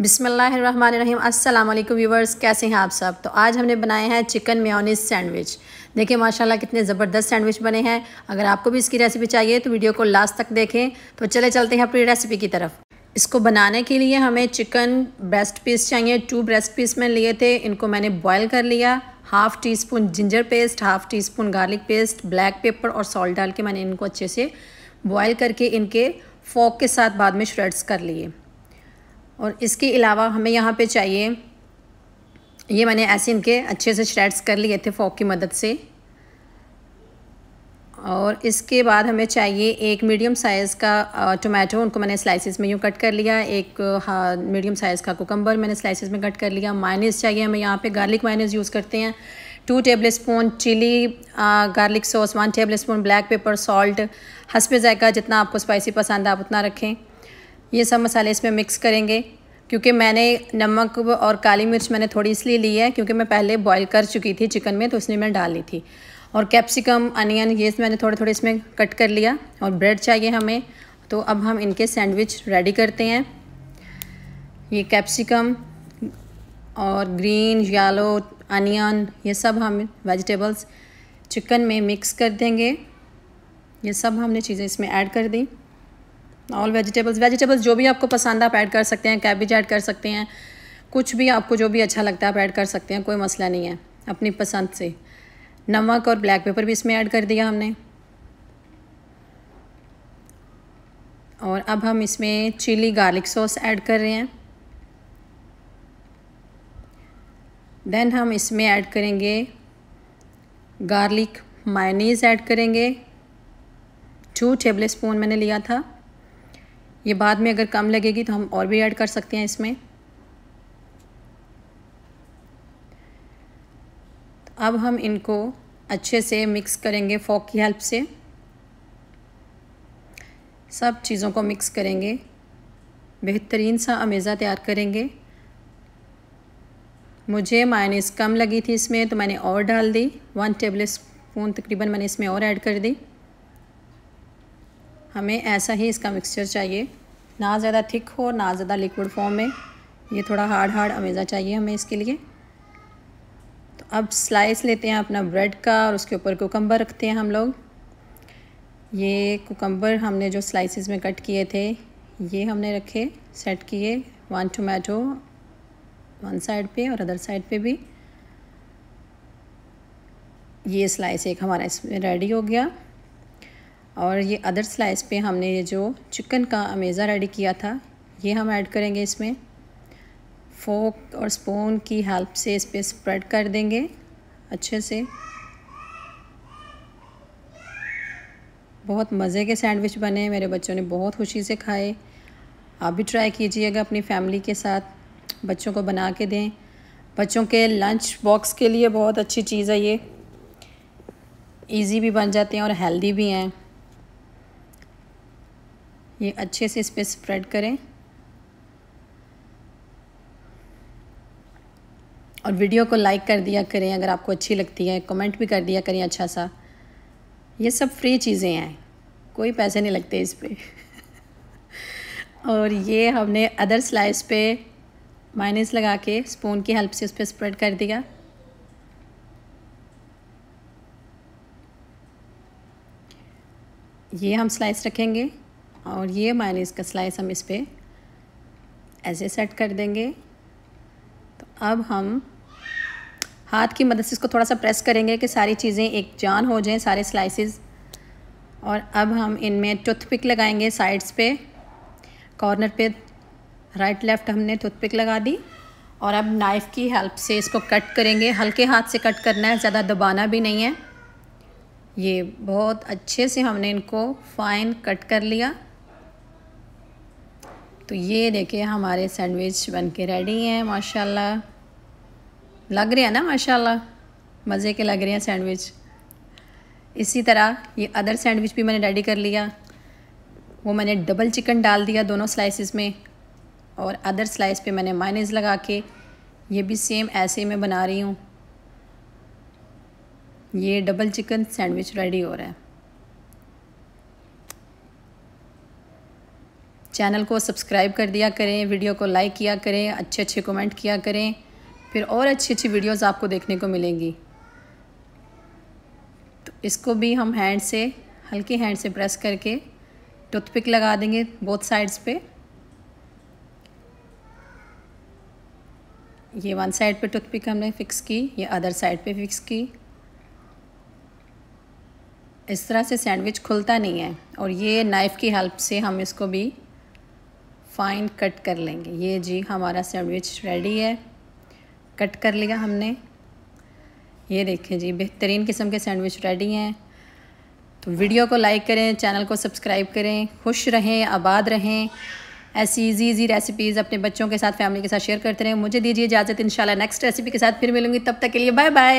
बिसमीम अस्सलाम वालेकुम व्यूवर्स कैसे हैं आप सब तो आज हमने बनाए हैं चिकन मेयोनीज सैंडविच देखिए माशाल्लाह कितने ज़बरदस्त सैंडविच बने हैं अगर आपको भी इसकी रेसिपी चाहिए तो वीडियो को लास्ट तक देखें तो चले चलते हैं अपनी रेसिपी की तरफ इसको बनाने के लिए हमें चिकन ब्रेस्ट पीस चाहिए टू ब्रेस्ट पीस में लिए थे इनको मैंने बॉयल कर लिया half teaspoon ginger paste half teaspoon garlic paste black pepper और सॉल्ट डाल के मैंने इनको अच्छे से बॉयल करके इनके फोक के साथ बाद में श्रेड्स कर लिए और इसके अलावा हमें यहाँ पे चाहिए ये मैंने ऐसे इनके अच्छे से श्रेड्स कर लिए थे फॉक की मदद से और इसके बाद हमें चाहिए एक मीडियम साइज़ का टोमेटो उनको मैंने स्लाइसिस में यूँ कट कर लिया एक मीडियम साइज़ का कोकम्बर मैंने स्लाइसिस में कट कर लिया माइनस चाहिए हमें यहाँ पे गार्लिक माइनस यूज़ करते हैं two tablespoon chilli garlic sauce one tablespoon black pepper salt पे जायका जितना आपको स्पाइसी पसंद है आप उतना रखें ये सब मसाले इसमें मिक्स करेंगे क्योंकि मैंने नमक और काली मिर्च मैंने थोड़ी इसलिए ली है क्योंकि मैं पहले बॉईल कर चुकी थी चिकन में तो मैं मैंने ली थी और कैप्सिकम अनियन ये मैंने थोड़े थोड़े इसमें कट कर लिया और ब्रेड चाहिए हमें तो अब हम इनके सैंडविच रेडी करते हैं ये कैप्सिकम और ग्रीन येलो अनियन ये सब हम वेजिटेबल्स चिकन में मिक्स कर देंगे ये सब हमने चीज़ें इसमें ऐड कर दी ऑल वेजिटेबल्स वेजिटेबल्स जो भी आपको पसंद आप ऐड कर सकते हैं कैबिज ऐड कर सकते हैं कुछ भी आपको जो भी अच्छा लगता है आप ऐड कर सकते हैं कोई मसला नहीं है अपनी पसंद से नमक और ब्लैक पेपर भी इसमें ऐड कर दिया हमने और अब हम इसमें चिली गार्लिक सॉस ऐड कर रहे हैं देन हम इसमें ऐड करेंगे गार्लिक मायनीज़ ऐड करेंगे टू टेबल स्पून मैंने लिया था ये बाद में अगर कम लगेगी तो हम और भी ऐड कर सकते हैं इसमें तो अब हम इनको अच्छे से मिक्स करेंगे फोक की हेल्प से सब चीज़ों को मिक्स करेंगे बेहतरीन सा अमेज़ा तैयार करेंगे मुझे मायनेस कम लगी थी इसमें तो मैंने और डाल दी वन टेबल स्पून तकरीबन मैंने इसमें और ऐड कर दी हमें ऐसा ही इसका मिक्सचर चाहिए ना ज़्यादा थिक हो ना ज़्यादा लिक्विड फॉर्म में ये थोड़ा हार्ड हार्ड अमेज़ा चाहिए हमें इसके लिए तो अब स्लाइस लेते हैं अपना ब्रेड का और उसके ऊपर कोकम्बर रखते हैं हम लोग ये कोकम्बर हमने जो स्लाइसिस में कट किए थे ये हमने रखे सेट किए वन टोमेटो वन साइड पे और अदर साइड पे भी ये स्लाइस एक हमारा इसमें रेडी हो गया और ये अदर स्लाइस पे हमने ये जो चिकन का अमेज़ा रेडी किया था ये हम ऐड करेंगे इसमें फोक और स्पून की हेल्प से इस पर स्प्रेड कर देंगे अच्छे से बहुत मज़े के सैंडविच बने मेरे बच्चों ने बहुत खुशी से खाए आप भी ट्राई कीजिएगा अपनी फैमिली के साथ बच्चों को बना के दें बच्चों के लंच बॉक्स के लिए बहुत अच्छी चीज़ है ये इजी भी बन जाते हैं और हेल्दी भी हैं ये अच्छे से इस पर स्प्रेड करें और वीडियो को लाइक कर दिया करें अगर आपको अच्छी लगती है कमेंट भी कर दिया करें अच्छा सा ये सब फ्री चीज़ें हैं कोई पैसे नहीं लगते इस पर और ये हमने अदर स्लाइस पे माइनस लगा के स्पून की हेल्प से उस पर स्प्रेड कर दिया ये हम स्लाइस रखेंगे और ये मायनेस का स्लाइस हम इस पर ऐसे सेट कर देंगे तो अब हम हाथ की मदद से इसको थोड़ा सा प्रेस करेंगे कि सारी चीज़ें एक जान हो जाएं सारे स्लाइसेस और अब हम इनमें टूथपिक लगाएंगे साइड्स पे कॉर्नर पे राइट लेफ़्ट हमने टूथपिक लगा दी और अब नाइफ़ की हेल्प से इसको कट करेंगे हल्के हाथ से कट करना है ज़्यादा दबाना भी नहीं है ये बहुत अच्छे से हमने इनको फाइन कट कर लिया तो ये देखिए हमारे सैंडविच बन के रेडी हैं माशाल्लाह लग रहे हैं ना माशाल्लाह मज़े के लग रहे हैं सैंडविच इसी तरह ये अदर सैंडविच भी मैंने रेडी कर लिया वो मैंने डबल चिकन डाल दिया दोनों स्लाइसिस में और अदर स्लाइस पे मैंने माइनस लगा के ये भी सेम ऐसे ही मैं बना रही हूँ ये डबल चिकन सैंडविच रेडी हो रहा है चैनल को सब्सक्राइब कर दिया करें वीडियो को लाइक किया करें अच्छे अच्छे कमेंट किया करें फिर और अच्छी अच्छी वीडियोस आपको देखने को मिलेंगी तो इसको भी हम हैंड से हल्के हैंड से प्रेस करके टूथपिक लगा देंगे बोथ साइड्स पे ये वन साइड पे टूथपिक हमने फ़िक्स की ये अदर साइड पे फिक्स की इस तरह से सैंडविच खुलता नहीं है और ये नाइफ़ की हेल्प से हम इसको भी फाइन कट कर लेंगे ये जी हमारा सैंडविच रेडी है कट कर लिया हमने ये देखें जी बेहतरीन किस्म के सैंडविच रेडी हैं तो वीडियो को लाइक करें चैनल को सब्सक्राइब करें खुश रहें आबाद रहें ऐसी इजी इजी रेसिपीज़ अपने बच्चों के साथ फैमिली के साथ शेयर करते रहें मुझे दीजिए इजाज़त इंशाल्लाह नेक्स्ट रेसिपी के साथ फिर मिलूंगी तब तक के लिए बाय बाय